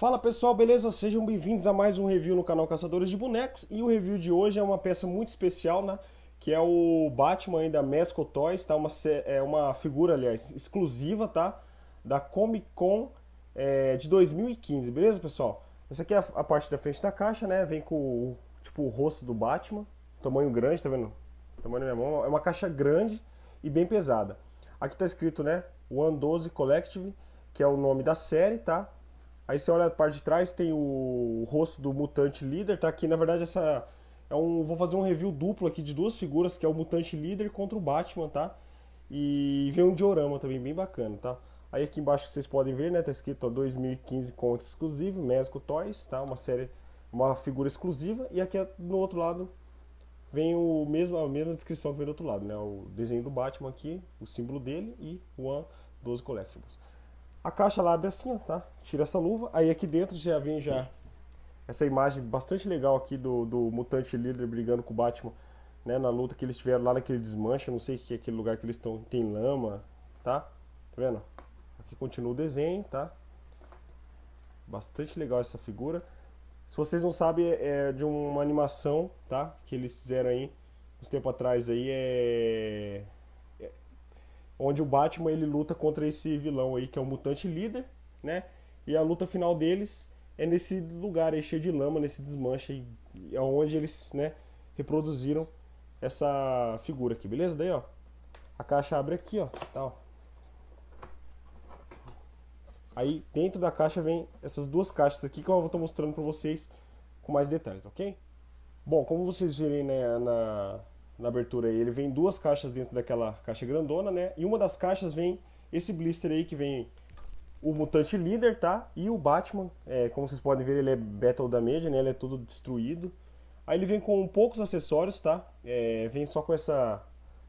Fala pessoal, beleza? Sejam bem-vindos a mais um review no canal Caçadores de Bonecos e o review de hoje é uma peça muito especial, né? Que é o Batman da Mesco Toys, tá? Uma, é uma figura, aliás, exclusiva, tá? Da Comic Con é, de 2015, beleza pessoal? Essa aqui é a, parte da frente da caixa, né? Vem com o, tipo, o rosto do Batman, tamanho grande, tá vendo? Tamanho na minha mão, é uma caixa grande e bem pesada. Aqui tá escrito, né? One 12 Collective, que é o nome da série, tá? Aí você olha a parte de trás, tem o rosto do mutante líder, tá aqui, na verdade, essa é um, vou fazer um review duplo aqui de duas figuras, que é o mutante líder contra o Batman, tá? E vem um diorama também bem bacana, tá? Aí aqui embaixo vocês podem ver, né, tá escrito ó, 2015 com exclusivo, Mesco Toys, tá? Uma série, uma figura exclusiva e aqui no outro lado vem o mesmo a mesma descrição que vem do outro lado, né? O desenho do Batman aqui, o símbolo dele e o One 12 Collectibles. A caixa ela abre assim, tá? Tira essa luva. Aí aqui dentro já vem já essa imagem bastante legal aqui do, do mutante líder brigando com o Batman, né? Na luta que eles tiveram lá naquele desmanche, não sei o que é aquele lugar que eles estão, tem lama, tá? Tá vendo? Aqui continua o desenho, tá? Bastante legal essa figura. Se vocês não sabem, é de uma animação, tá? Que eles fizeram aí, uns tempo atrás aí, é onde o Batman ele luta contra esse vilão aí que é o mutante líder, né? E a luta final deles é nesse lugar aí cheio de lama, nesse desmanche aí, é onde eles, né, reproduziram essa figura aqui, beleza? Daí, ó, a caixa abre aqui, ó, tá, ó. Aí dentro da caixa vem essas duas caixas aqui que eu vou estar mostrando para vocês com mais detalhes, ok? Bom, como vocês virem né, na, na abertura aí. Ele vem duas caixas dentro daquela caixa grandona, né? E uma das caixas vem esse blister aí que vem o mutante líder, tá? E o Batman, é, como vocês podem ver, ele é Battle Damage, né? Ele é todo destruído. Aí ele vem com poucos acessórios, tá? É, vem só com essa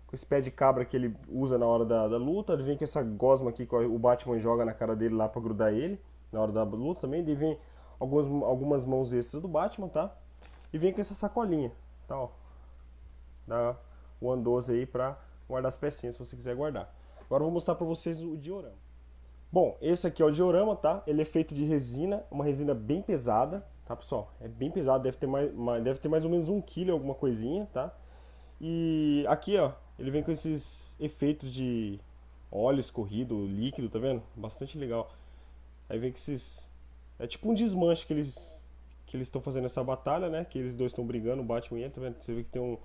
com esse pé de cabra que ele usa na hora da, da, luta. Ele vem com essa gosma aqui que o Batman joga na cara dele lá pra grudar ele na hora da luta também. Ele vem algumas, algumas mãos extras do Batman, tá? E vem com essa sacolinha, tá? Ó da One 12 aí para guardar as pecinhas se você quiser guardar. Agora eu vou mostrar para vocês o diorama. Bom, esse aqui é o diorama, tá? Ele é feito de resina, uma resina bem pesada, tá pessoal? É bem pesado, deve ter mais, deve ter mais ou menos um quilo alguma coisinha, tá? E aqui, ó, ele vem com esses efeitos de óleo escorrido, líquido, tá vendo? Bastante legal. Aí vem com esses... É tipo um desmanche que eles que eles estão fazendo essa batalha, né? Que eles dois estão brigando, o Batman e ele, tá vendo? Você vê que tem um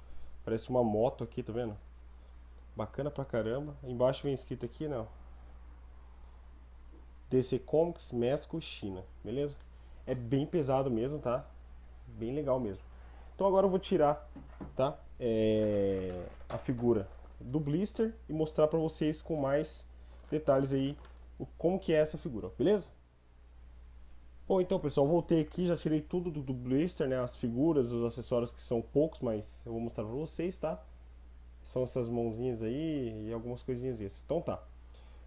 Parece uma moto aqui, tá vendo? Bacana pra caramba. Embaixo vem escrito aqui, não. Né, DC Comics, México, China. Beleza? É bem pesado mesmo, tá? Bem legal mesmo. Então agora eu vou tirar, tá? É... a figura do blister e mostrar pra vocês com mais detalhes aí como que é essa figura, beleza? Bom, então pessoal, voltei aqui, já tirei tudo do, do blister, né? As figuras, os acessórios que são poucos, mas eu vou mostrar pra vocês, tá? São essas mãozinhas aí e algumas coisinhas essas. Então tá.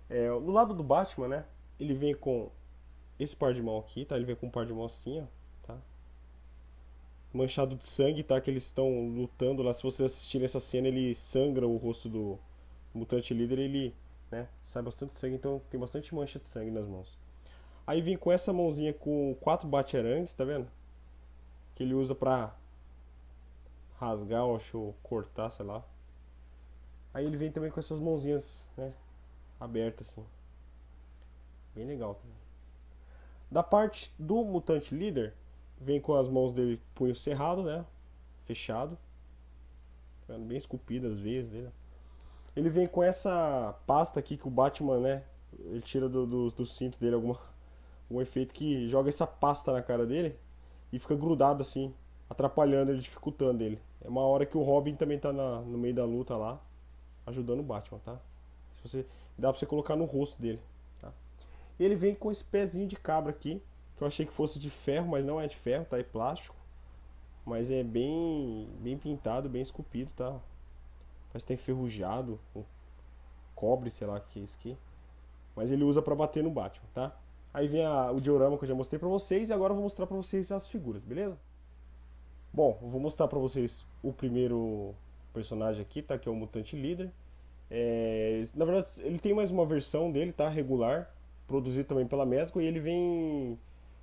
É, no lado do Batman, né? Ele vem com esse par de mão aqui, tá? Ele vem com um par de mão assim, ó, tá? Manchado de sangue, tá? Que eles estão lutando lá. Se vocês assistirem essa cena, ele sangra o rosto do mutante líder, ele, né? Sai bastante sangue, então tem bastante mancha de sangue nas mãos. Aí vem com essa mãozinha com quatro batirangues, tá vendo? Que ele usa pra rasgar, ou cortar, sei lá. Aí ele vem também com essas mãozinhas, né? Abertas, assim. Bem legal também. Da parte do mutante líder, vem com as mãos dele punho cerrado, né? Fechado. Tá Bem esculpido às vezes dele. Né? Ele vem com essa pasta aqui que o Batman, né? Ele tira do, do, do cinto dele alguma um efeito que joga essa pasta na cara dele e fica grudado assim, atrapalhando ele, dificultando ele. É uma hora que o Robin também tá na, no meio da luta lá, ajudando o Batman, tá? Se você, dá pra você colocar no rosto dele, tá? E ele vem com esse pezinho de cabra aqui, que eu achei que fosse de ferro, mas não é de ferro, tá? É plástico. Mas é bem, bem pintado, bem esculpido, tá? Parece que tá enferrujado, com cobre, sei lá que é isso aqui. Mas ele usa para bater no Batman, tá? Aí vem a, o diorama que eu já mostrei para vocês e agora eu vou mostrar para vocês as figuras, beleza? Bom, eu vou mostrar para vocês o primeiro personagem aqui, tá? Que é o Mutante Líder. É, na verdade, ele tem mais uma versão dele, tá? Regular, produzido também pela Mesco e ele vem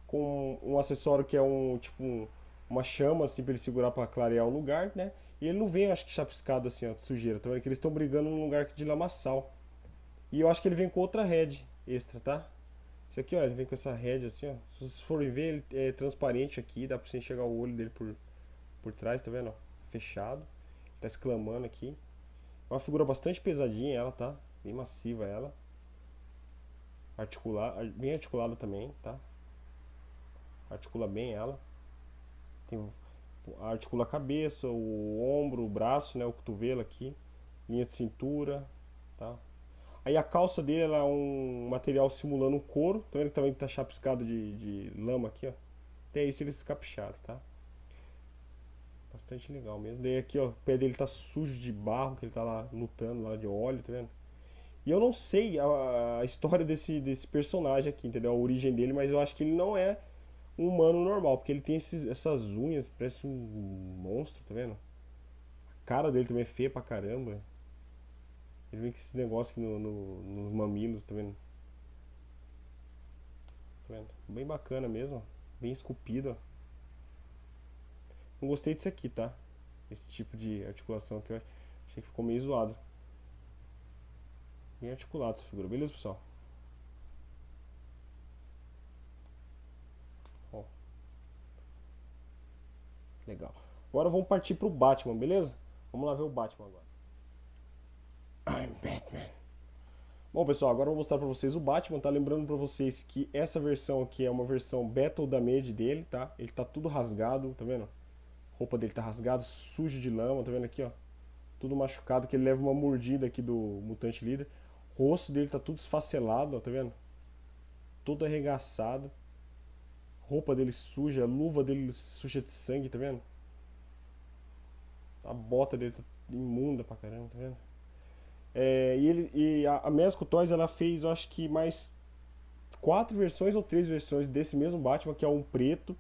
com um acessório que é um tipo uma chama assim para ele segurar para clarear o lugar, né? E ele não vem, acho que chapiscado assim, ó, de sujeira, tá é Que eles estão brigando num lugar de lamaçal. E eu acho que ele vem com outra head extra, tá? Isso aqui, ó, ele vem com essa rédea assim, ó. Se vocês forem ver, ele é transparente aqui, dá pra você enxergar o olho dele por, por trás, tá vendo? Ó? Fechado. Ele tá exclamando aqui. É uma figura bastante pesadinha ela, tá? Bem massiva ela. Articular, bem articulada também, tá? Articula bem ela. Tem, articula a cabeça, o ombro, o braço, né? O cotovelo aqui. Linha de cintura, tá? Aí a calça dele ela é um material simulando um couro. Tá vendo que também tá chapiscado de, de lama aqui, ó. Até isso eles capricharam, tá? Bastante legal mesmo. Daí aqui, ó, o pé dele tá sujo de barro, que ele tá lá lutando lá de óleo, tá vendo? E eu não sei a, a história desse, desse personagem aqui, entendeu? A origem dele, mas eu acho que ele não é um humano normal, porque ele tem esses, essas unhas, parece um monstro, tá vendo? A cara dele também é feia pra caramba. Ele vem com esses negócios aqui no, no, nos mamilos, tá vendo? Tá vendo? Bem bacana mesmo, bem esculpida. Não gostei disso aqui, tá? Esse tipo de articulação aqui, ó. achei que ficou meio zoado. Bem articulado essa figura, beleza, pessoal? Ó. Legal. Agora vamos partir pro Batman, beleza? Vamos lá ver o Batman agora. I'm Batman. Bom, pessoal, agora eu vou mostrar para vocês o Batman, tá? Lembrando para vocês que essa versão aqui é uma versão Battle Damage dele, tá? Ele tá tudo rasgado, tá vendo? A roupa dele tá rasgada, sujo de lama, tá vendo aqui, ó? Tudo machucado, que ele leva uma mordida aqui do Mutante Líder. O rosto dele tá tudo esfacelado, ó, tá vendo? Todo arregaçado. Roupa dele suja, a luva dele suja de sangue, tá vendo? A bota dele tá imunda pra caramba, tá vendo? É, e, ele, e a, a Mesco Toys ela fez, eu acho que mais quatro versões ou três versões desse mesmo Batman, que é um preto.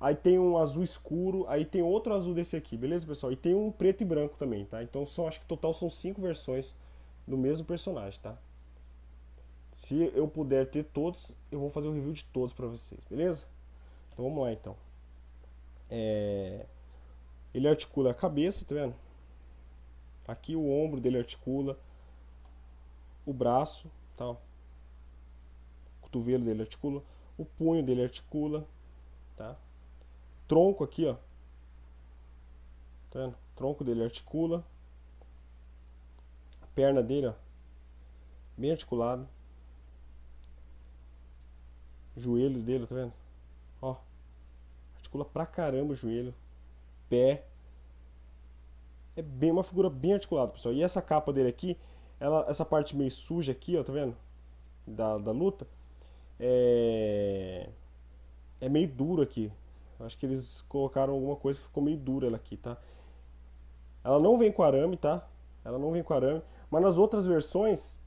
Aí tem um azul escuro, aí tem outro azul desse aqui, beleza, pessoal? E tem um preto e branco também, tá? Então são, acho que total são cinco versões do mesmo personagem, tá? Se eu puder ter todos, eu vou fazer um review de todos para vocês, beleza? Então vamos lá, então. É... Ele articula a cabeça, tá vendo? Tá aqui o ombro dele articula, o braço, tá? o cotovelo dele articula, o punho dele articula, tá? Tronco aqui, ó. Tá vendo? Tronco dele articula. A perna dele, ó. Bem articulado. Joelhos dele, tá vendo? Ó. Articula pra caramba o joelho. Pé, é bem uma figura bem articulada, pessoal. E essa capa dele aqui, ela, essa parte meio suja aqui, ó, tá vendo? Da, da luta. É... é meio duro aqui. Acho que eles colocaram alguma coisa que ficou meio dura ela aqui, tá? Ela não vem com arame, tá? Ela não vem com arame. Mas nas outras versões,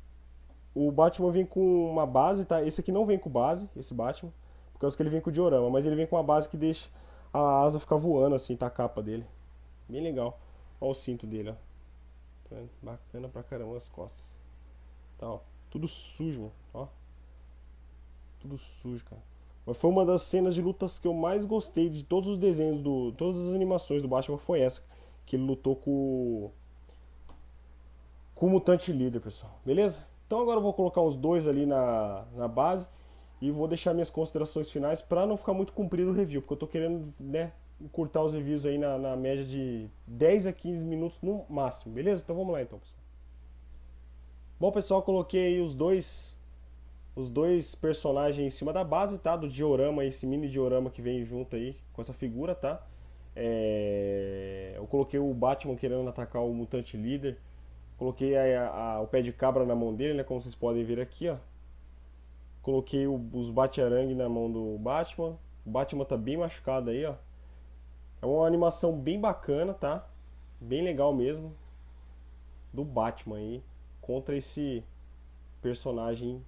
o Batman vem com uma base, tá? Esse aqui não vem com base, esse Batman. Por causa que ele vem com diorama. Mas ele vem com uma base que deixa a asa ficar voando, assim, tá? A capa dele. Bem legal. Olha o cinto dele, ó. Tá Bacana pra caramba as costas. Tá, ó. Tudo sujo, ó. Tudo sujo, cara. Mas foi uma das cenas de lutas que eu mais gostei de todos os desenhos, do, todas as animações do Batman foi essa. Que ele lutou com, com o Mutante Líder, pessoal. Beleza? Então agora eu vou colocar os dois ali na, na base e vou deixar minhas considerações finais para não ficar muito comprido o review, porque eu tô querendo, né, encurtar os reviews aí na, na, média de 10 a 15 minutos no máximo, beleza? Então vamos lá então, pessoal. Bom, pessoal, coloquei os dois os dois personagens em cima da base, tá? Do diorama, esse mini diorama que vem junto aí com essa figura, tá? É... Eu coloquei o Batman querendo atacar o mutante líder. Coloquei a, a, o pé de cabra na mão dele, né? Como vocês podem ver aqui, ó. Coloquei o, os Batiarangue na mão do Batman. O Batman tá bem machucado aí, ó. É uma animação bem bacana, tá? Bem legal mesmo. Do Batman aí. Contra esse personagem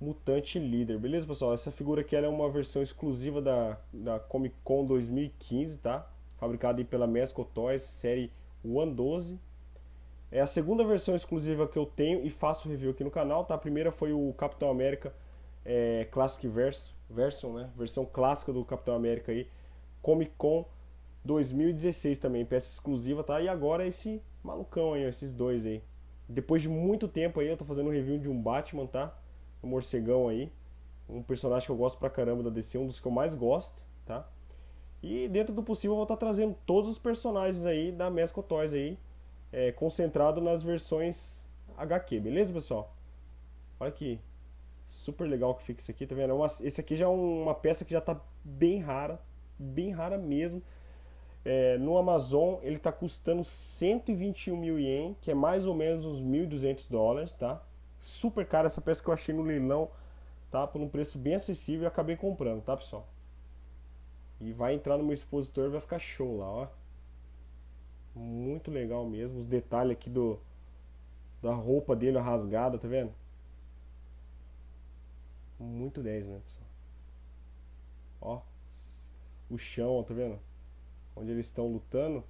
mutante líder. Beleza, pessoal? Essa figura aqui é uma versão exclusiva da, da Comic Con 2015, tá? Fabricada aí pela Mesco Toys, série 112. É a segunda versão exclusiva que eu tenho e faço review aqui no canal, tá? A primeira foi o Capitão América é, Classic Verso, version, né? Versão clássica do Capitão América aí, Comic Con 2016 também, peça exclusiva, tá? E agora esse malucão aí, esses dois aí. Depois de muito tempo aí, eu tô fazendo um review de um Batman, tá? Um morcegão aí. Um personagem que eu gosto pra caramba da DC, um dos que eu mais gosto, tá? E dentro do possível eu vou estar tá trazendo todos os personagens aí da Mesco Toys aí, é, concentrado nas versões HQ, beleza, pessoal? Olha que super legal que fica isso aqui, tá vendo? É uma, esse aqui já é uma peça que já tá bem rara, bem rara mesmo. É, no Amazon ele está custando 121 mil ien, que é mais ou menos uns 1.200 dólares, tá? Super cara essa peça que eu achei no leilão, tá? Por um preço bem acessível e acabei comprando, tá pessoal? E vai entrar no meu expositor, vai ficar show lá, ó. Muito legal mesmo, os detalhes aqui do da roupa dele rasgada, tá vendo? Muito 10 mesmo, pessoal. Ó, o chão, ó, tá vendo? onde eles estão lutando,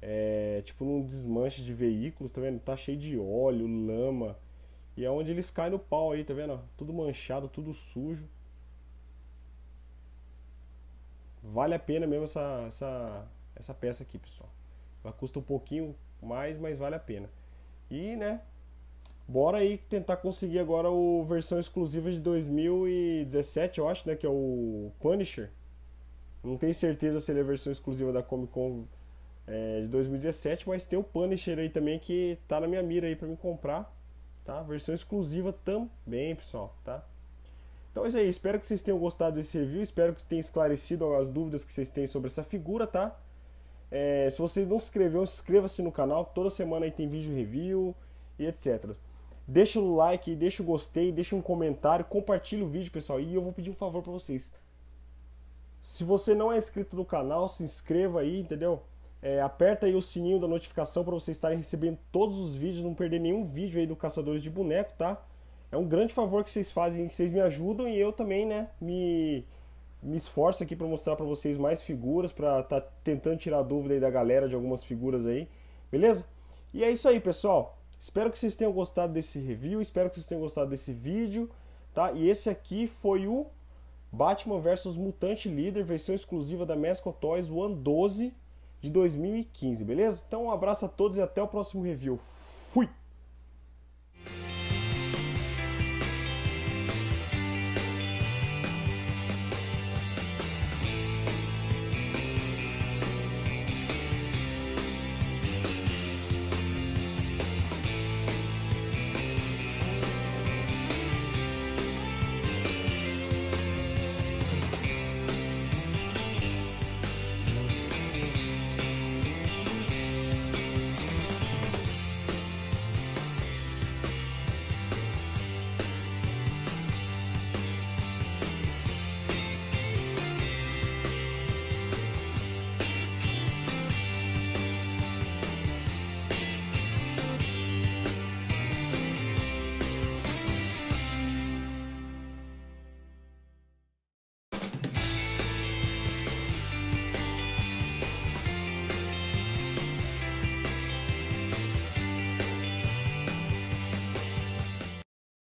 é tipo num desmanche de veículos, tá vendo? Tá cheio de óleo, lama. E é onde eles caem no pau aí, tá vendo? Tudo manchado, tudo sujo. Vale a pena mesmo essa, essa, essa peça aqui, pessoal. Ela custa um pouquinho mais, mas vale a pena. E, né? Bora aí tentar conseguir agora a versão exclusiva de 2017, eu acho, né? Que é o Punisher. Não tenho certeza se ele é a versão exclusiva da Comic Con é, de 2017, mas tem o Punisher aí também que tá na minha mira aí para me comprar, tá? Versão exclusiva também, pessoal, tá? Então é isso aí, espero que vocês tenham gostado desse review, espero que tenha esclarecido as dúvidas que vocês têm sobre essa figura, tá? É, se vocês não se inscreveram, inscreva-se no canal, toda semana aí tem vídeo review e etc. Deixa o like, deixa o gostei, deixa um comentário, compartilha o vídeo, pessoal, e eu vou pedir um favor para vocês se você não é inscrito no canal, se inscreva aí, entendeu? É, aperta aí o sininho da notificação para vocês estarem recebendo todos os vídeos, não perder nenhum vídeo aí do Caçadores de Boneco, tá? É um grande favor que vocês fazem, vocês me ajudam e eu também, né, me, me esforço aqui para mostrar para vocês mais figuras, para estar tá tentando tirar dúvida aí da galera de algumas figuras aí, beleza? E é isso aí, pessoal. Espero que vocês tenham gostado desse review, espero que vocês tenham gostado desse vídeo, tá? E esse aqui foi o Batman vs Mutante Líder, versão exclusiva da Mesco Toys One 12 de 2015, beleza? Então um abraço a todos e até o próximo review.